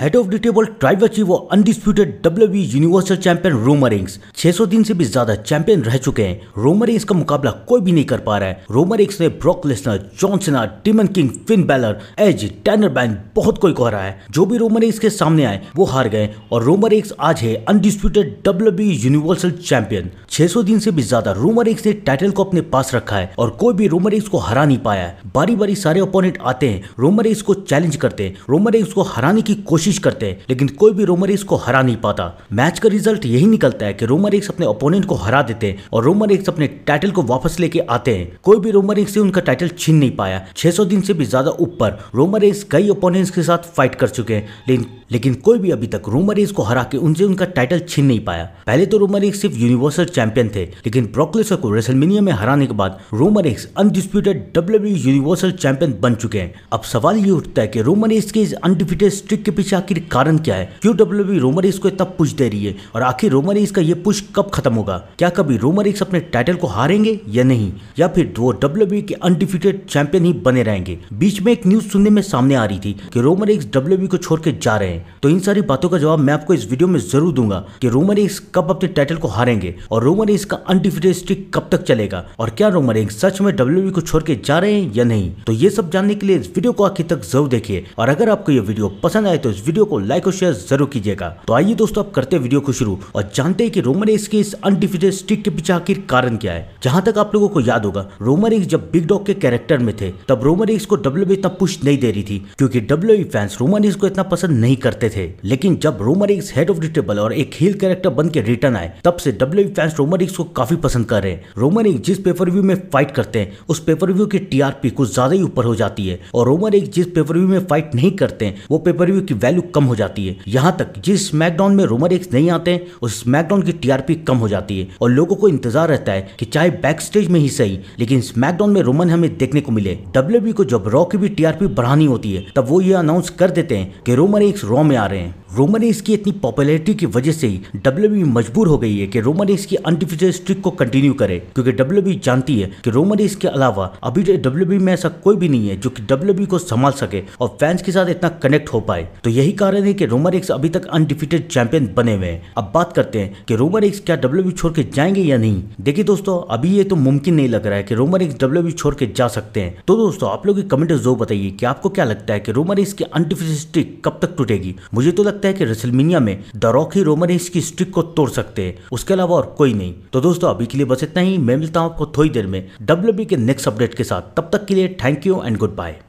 head of the table table tribal chief और undisputed W universal champion Roman Reigns Reigns 600 दिन से भी ज्यादा चैंपियन रह चुके हैं रोमरिंग्स का मुकाबला कोई भी नहीं कर पा रहा है रोमरिंग्स ने ब्रॉक लेसनर जॉनसना टिमन किंग फिन बैलर एज टैनर बैन बहुत कोई कह रहा है जो भी रोमरिंग्स के सामने आए वो हार गए और रोमरिंग्स आज है अनडिस्प्यूटेड डब्ल्यू यूनिवर्सल चैंपियन 600 दिन से भी ज्यादा रोमरिंग्स ने टाइटल को अपने पास रखा है और कोई भी रोमरिंग्स को हरा नहीं पाया है बारी बारी सारे ओपोनेंट आते हैं रोमरिंग्स को चैलेंज करते हैं रोमरिंग्स को हराने की कोशिश कोशिश करते हैं लेकिन कोई भी रोमरिक्स को हरा नहीं पाता मैच का रिजल्ट यही निकलता है कि रोमरिक्स अपने ओपोनेंट को हरा देते हैं और रोमरिक्स अपने टाइटल को वापस लेके आते हैं कोई भी रोमर रोमरिक्स से उनका टाइटल छीन नहीं पाया 600 दिन से भी ज्यादा ऊपर रोमरिक्स कई ओपोनेंट्स के साथ फाइट कर चुके हैं लेकिन लेकिन कोई भी अभी तक रोमरीज को हरा के उनसे उनका टाइटल छीन नहीं पाया पहले तो रोमरीज सिर्फ यूनिवर्सल चैंपियन थे लेकिन ब्रोकलेसर को रेसलमेनिया में हराने के बाद ex undisputed W universal champion बन चुके हैं अब सवाल ये उठता है रोमर रोमरीज के इस अनडिफिटेड स्ट्रिक के पीछे आखिर कारण क्या है क्यों डब्ल्यू रोमरीज को इतना पुश दे रही है और आखिर रोमरीज का ये पुश कब खत्म होगा क्या कभी रोमरीज अपने टाइटल को हारेंगे या नहीं या फिर वो डब्ल्यू के अनडिफिटेड चैंपियन ही बने रहेंगे बीच में एक न्यूज सुनने में सामने आ रही थी कि एक्स डब्ल्यू को छोड़ के जा रहे हैं तो इन सारी बातों का जवाब मैं आपको इस वीडियो में जरूर दूंगा कि रोमन रिंग्स कब अपने टाइटल को हारेंगे और रोमन रिंग्स का अनडिफिटेड स्ट्रिक कब तक चलेगा और क्या रोमन रिंग्स सच में डब्ल्यू e को छोड़ के जा रहे हैं या नहीं तो ये सब जानने के लिए इस वीडियो को आखिर तक जरूर देखिए और अगर आपको ये वीडियो पसंद आए तो इस वीडियो को लाइक और शेयर जरूर कीजिएगा तो आइए दोस्तों आप करते वीडियो को शुरू और जानते हैं कि रोमन रिंग्स के इस अनडिफिटेड स्ट्रिक के पीछे आखिर कारण क्या है जहां तक आप लोगों को याद होगा रोमन रिंग्स जब बिग डॉग के कैरेक्टर में थे तब रोमन रिंग्स को डब्ल्यू e इतना पुश नहीं दे रही थी क्योंकि डब्ल्यू फैंस रोमन रिंग्स को इतना पसंद नहीं कर करते थे लेकिन जब रोमरिक्स हेड ऑफ डिटेबल और एक हील कैरेक्टर बन के रिटर्न आए तब से डब्ल्यू फैंस रोमरिक्स को काफी पसंद कर रहे हैं रोमरिक्स जिस पेपर व्यू में फाइट करते हैं उस पेपर व्यू की टीआरपी कुछ ज्यादा ही ऊपर हो जाती है और रोमरिक्स जिस पेपर व्यू में फाइट नहीं करते हैं वो पेपर व्यू की वैल्यू कम हो जाती है यहाँ तक जिस स्मैकडाउन में रोमरिक्स नहीं आते हैं उस स्मैकडाउन की टीआरपी कम हो जाती है और लोगों को इंतजार रहता है कि चाहे बैक स्टेज में ही सही लेकिन स्मैकडाउन में रोमन हमें देखने को मिले डब्ल्यू को जब रॉ की भी टीआरपी बढ़ानी होती है तब वो ये अनाउंस कर देते हैं कि रोमन एक में आ रहे हैं रोमन रेस की इतनी पॉपुलरिटी की वजह से ही डब्ल्यू मजबूर हो गई है कि रोमन रेस की अनडिफिटेड स्ट्रिक को कंटिन्यू करे क्योंकि डब्ल्यू जानती है कि रोमन रेस के अलावा अभी डब्ल्यू में ऐसा कोई भी नहीं है जो कि डब्ल्यू को संभाल सके और फैंस के साथ इतना कनेक्ट हो पाए तो यही कारण है कि रोमन रेस अभी तक अनडिफिटेड चैंपियन बने हुए हैं अब बात करते हैं कि रोमन रेस क्या डब्ल्यू छोड़ के जाएंगे या नहीं देखिए दोस्तों अभी ये तो मुमकिन नहीं लग रहा है कि रोमन रेस डब्ल्यू छोड़ के जा सकते हैं तो दोस्तों आप लोग कमेंट जरूर बताइए कि आपको क्या लगता है कि रोमन रेस की अनडिफिटेड स्ट्रिक कब तक टूटेगी मुझे तो लगता लगता है कि रसलमिनिया में द रॉकी रोमन इसकी स्ट्रिक को तोड़ सकते हैं उसके अलावा और कोई नहीं तो दोस्तों अभी के लिए बस इतना ही मैं मिलता हूँ आपको थोड़ी देर में डब्ल्यू e के नेक्स्ट अपडेट के साथ तब तक के लिए thank you and good bye